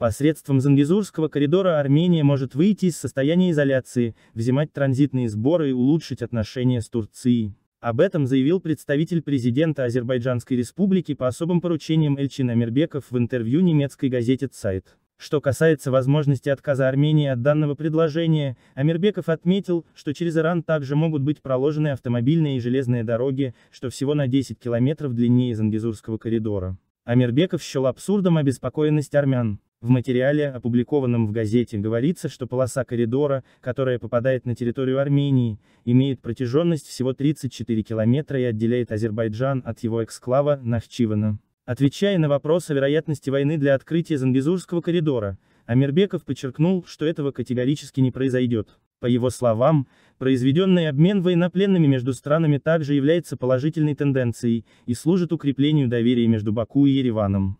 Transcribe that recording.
Посредством Занвизурского коридора Армения может выйти из состояния изоляции, взимать транзитные сборы и улучшить отношения с Турцией. Об этом заявил представитель президента Азербайджанской республики по особым поручениям Эльчин Амирбеков в интервью немецкой газете «Цайт». Что касается возможности отказа Армении от данного предложения, Амирбеков отметил, что через Иран также могут быть проложены автомобильные и железные дороги, что всего на 10 километров длиннее Зангизурского коридора. Амирбеков счел абсурдом обеспокоенность армян. В материале, опубликованном в газете, говорится, что полоса коридора, которая попадает на территорию Армении, имеет протяженность всего 34 километра и отделяет Азербайджан от его эксклава Нахчивана. Отвечая на вопрос о вероятности войны для открытия Зангизурского коридора, Амирбеков подчеркнул, что этого категорически не произойдет. По его словам, произведенный обмен военнопленными между странами также является положительной тенденцией и служит укреплению доверия между Баку и Ереваном.